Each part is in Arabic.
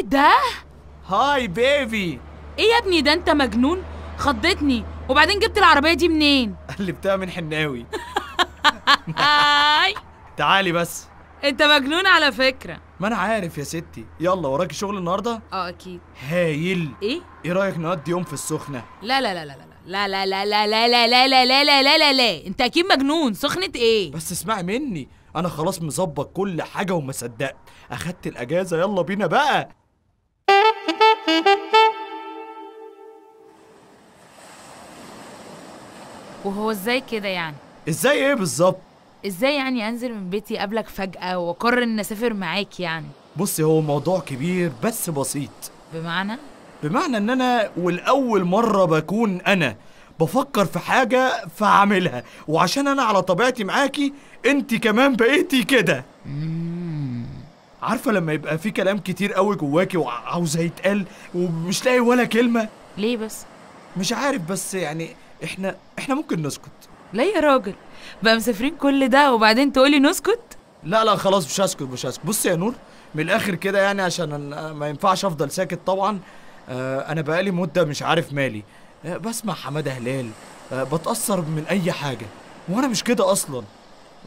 ايه ده؟ هاي بيبي ايه يا ابني ده انت مجنون؟ خضتني وبعدين جبت العربية دي منين؟ قلبتها من حناوي هاي تعالي بس انت مجنون على فكرة ما انا عارف يا ستي يلا وراكي شغل النهاردة؟ اه اكيد هايل ايه؟ ايه رأيك نقضي يوم في السخنة؟ لا لا لا لا لا لا لا لا لا لا لا لا لا لا لا لا لا لا انت اكيد مجنون سخنة ايه بس اسمعي مني انا خلاص مظبط كل حاجة وما صدقت اخدت الاجازة يلا بينا بقى وهو ازاي كده يعني ازاي ايه بالظبط ازاي يعني انزل من بيتي قبلك فجأة واقرر ان اسافر معاك يعني بصي هو موضوع كبير بس بسيط بمعنى بمعنى ان انا والاول مرة بكون انا بفكر في حاجة فعملها وعشان انا على طبيعتي معاكي انت كمان بقيتي كده عارفه لما يبقى في كلام كتير قوي جواكي وعاوزه يتقال ومش لاقي ولا كلمه ليه بس مش عارف بس يعني احنا احنا ممكن نسكت ليه يا راجل بقى مسافرين كل ده وبعدين تقولي نسكت لا لا خلاص مش هسكت مش هسكت بص يا نور من الاخر كده يعني عشان ما ينفعش افضل ساكت طبعا آه، انا بقالي مده مش عارف مالي آه، بسمع حماده هلال آه، بتاثر من اي حاجه وانا مش كده اصلا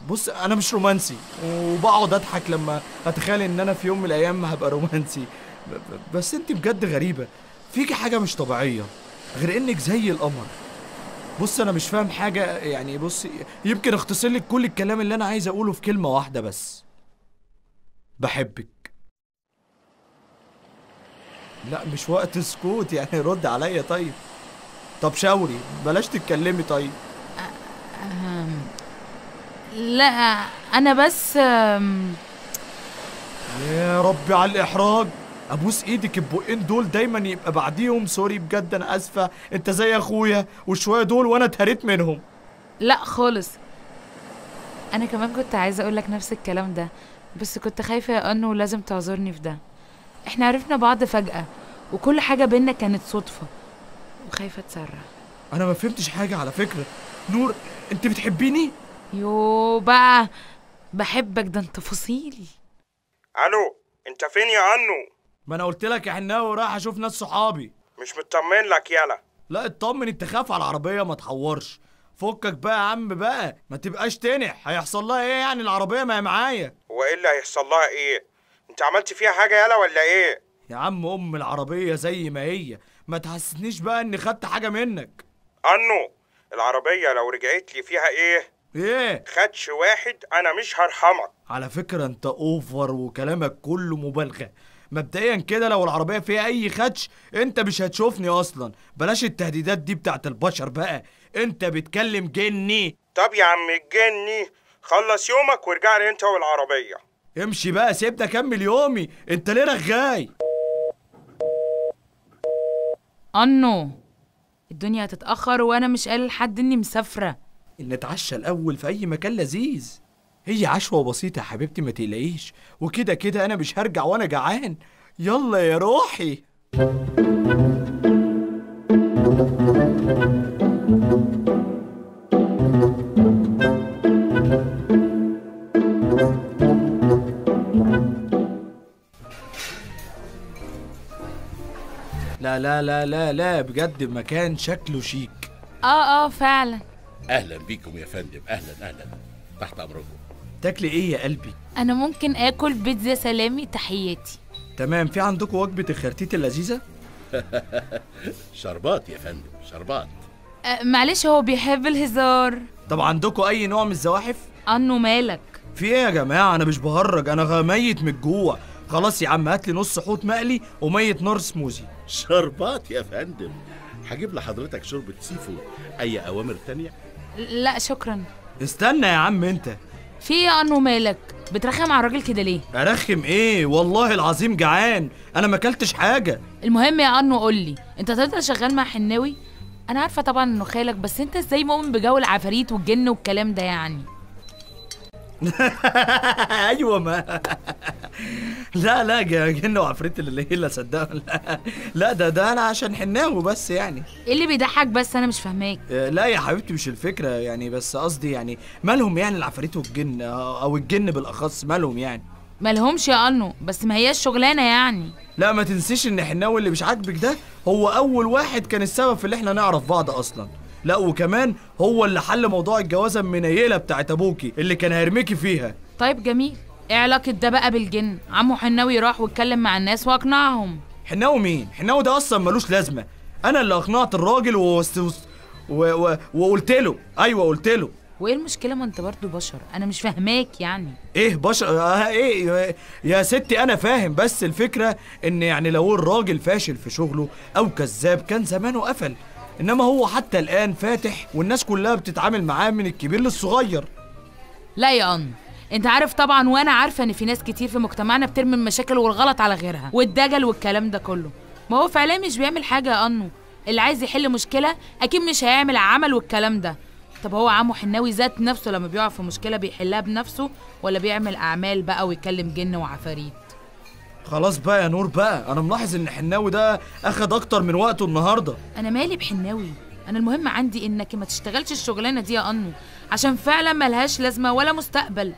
بص انا مش رومانسي وبقعد اضحك لما اتخيل ان انا في يوم من الايام هبقى رومانسي بس انت بجد غريبه فيكي حاجه مش طبيعيه غير انك زي القمر بص انا مش فاهم حاجه يعني بص يمكن اختصر لك كل الكلام اللي انا عايز اقوله في كلمه واحده بس بحبك لا مش وقت سكوت يعني رد عليا طيب طب شاوري بلاش تتكلمي طيب لا انا بس يا ربي على الاحراج ابوس ايدك البقين دول دايما يبقى بعديهم سوري بجد انا اسفه انت زي اخويا وشويه دول وانا اتهريت منهم لا خالص انا كمان كنت عايزه اقول لك نفس الكلام ده بس كنت خايفه يا انه لازم تعذرني في ده احنا عرفنا بعض فجاه وكل حاجه بينا كانت صدفه وخايفه اتسرع انا ما فهمتش حاجه على فكره نور انت بتحبيني يو بقى بحبك ده انت فصيل الو انت فين يا انو ما انا قلت لك يا حناوي رايح اشوف ناس صحابي مش مطمن لك يالا لا اطمن انت خاف على العربيه ما تحورش فكك بقى يا عم بقى ما تبقاش تنح هيحصل لها ايه يعني العربيه ما هي معايا ايه اللي هيحصل لها ايه انت عملت فيها حاجه يالا ولا ايه يا عم ام العربيه زي ما هي ما تحسسنيش بقى اني خدت حاجه منك انو العربيه لو رجعت لي فيها ايه ايه خدش واحد انا مش هرحمك على فكرة انت اوفر وكلامك كله مبالغة مبدئيا كده لو العربية فيها اي خدش انت مش هتشوفني اصلا بلاش التهديدات دي بتاعت البشر بقى انت بتكلم جني طب يا عم الجني خلص يومك وارجع لي انت والعربية امشي بقى سيبني اكمل يومي انت ليه رغاي انو الدنيا هتتاخر وانا مش قال لحد اني مسافره نتعشى الاول في اي مكان لذيذ هي عشوه بسيطه يا حبيبتي ما تقلقيش وكده كده انا مش هرجع وانا جعان يلا يا روحي لا لا لا لا لا بجد مكان شكله شيك اه اه فعلا اهلا بيكم يا فندم اهلا اهلا تحت امركم تاكلي ايه يا قلبي انا ممكن اكل بيتزا سلامي تحياتي تمام في عندكم وجبه الخرتيت اللذيذه شربات يا فندم شربات أه معلش هو بيحب الهزار طب عندكم اي نوع من الزواحف انه مالك في ايه يا جماعه انا مش بهرج انا ميت من الجوع خلاص يا عم هات لي نص حوت مقلي وميه نار سموزي شربات يا فندم هجيب لحضرتك شوربه سي فود اي اوامر تانية لا شكرا استنى يا عم انت في ايه يا انو مالك بترخم على الراجل كده ليه ارخم ايه والله العظيم جعان انا ما اكلتش حاجه المهم يا انو قول لي انت تقدر شغال مع حناوي انا عارفه طبعا انه خالك بس انت ازاي مؤمن بجو العفاريت والجن والكلام ده يعني ايوه ما لا لا جنة وعفريت اللي هي لا صدقني لا لا ده ده انا عشان حناوي بس يعني ايه اللي بيضحك بس انا مش فاهماك آه، لا يا حبيبتي مش الفكره يعني بس قصدي يعني مالهم يعني العفريت والجن آه، او الجن بالاخص مالهم يعني مالهمش يا انو بس ما هياش شغلانه يعني لا ما تنسيش ان حناوي اللي مش عاجبك ده هو اول واحد كان السبب في اللي احنا نعرف بعض اصلا لا وكمان هو اللي حل موضوع الجوازه المنيله بتاعت ابوكي اللي كان هيرميكي فيها طيب جميل ايه علاقة ده بقى بالجن؟ عمو حناوي راح واتكلم مع الناس واقنعهم حناوي مين؟ حناوي ده اصلا ملوش لازمة انا اللي اقنعت الراجل و... و... وقلت له ايوه قلت له وايه المشكلة ما انت برضه بشر انا مش فاهماك يعني ايه بشر آه ايه يا ستي انا فاهم بس الفكرة ان يعني لو الراجل فاشل في شغله او كذاب كان زمانه قفل انما هو حتى الان فاتح والناس كلها بتتعامل معاه من الكبير للصغير لا يا انت انت عارف طبعا وانا عارفه ان في ناس كتير في مجتمعنا بترمي المشاكل والغلط على غيرها والدجل والكلام ده كله ما هو فعليا مش بيعمل حاجه يا انو اللي عايز يحل مشكله اكيد مش هيعمل عمل والكلام ده طب هو عمو حناوي ذات نفسه لما بيقع في مشكله بيحلها بنفسه ولا بيعمل اعمال بقى ويكلم جن وعفاريت خلاص بقى يا نور بقى انا ملاحظ ان حناوي ده اخد اكتر من وقته النهارده انا مالي بحناوي انا المهم عندي انك ما تشتغلش الشغلانه دي يا انو عشان فعلا ملهاش لازمه ولا مستقبل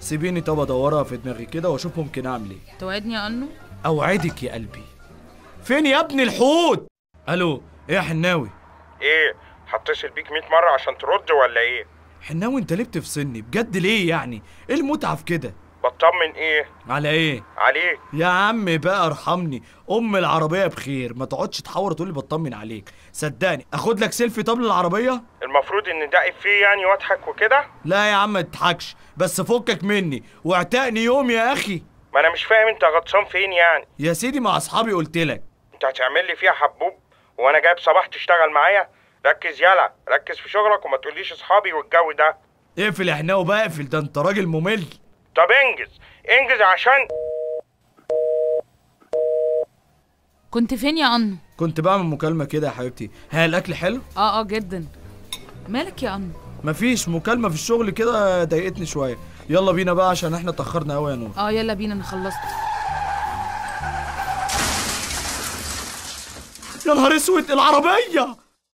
سيبيني طب ادورها في دماغي كده واشوف ممكن اعمل ايه توعدني يا انو اوعدك يا قلبي فين يا ابني الحوت الو ايه يا حناوي ايه حطيت البيك 100 مره عشان ترد ولا ايه حناوي انت ليه بتفصلني بجد ليه يعني ايه المتعه في كده بطمن ايه على ايه عليك يا عم بقى ارحمني ام العربيه بخير ما تقعدش تحور تقول لي بطمن عليك صدقني اخد لك سيلفي طبل العربية؟ المفروض ان ده فيه يعني واضحك وكده لا يا عم ما تضحكش بس فكك مني واعتقني يوم يا اخي ما انا مش فاهم انت غطسان فين يعني يا سيدي مع اصحابي قلت لك انت هتعمل لي فيها حبوب وانا جايب صباح تشتغل معايا ركز يلا ركز في شغلك وما تقوليش اصحابي والجو ده اقفل يا حناوي بقى اقفل ده انت راجل ممل طب انجز انجز عشان كنت فين يا انو كنت بعمل مكالمه كده يا حبيبتي هي الاكل حلو اه اه جدا مالك يا انو مفيش مكالمه في الشغل كده ضايقتني شويه يلا بينا بقى عشان احنا اتاخرنا قوي يا نور اه يلا بينا انا خلصت يا نهار اسود العربيه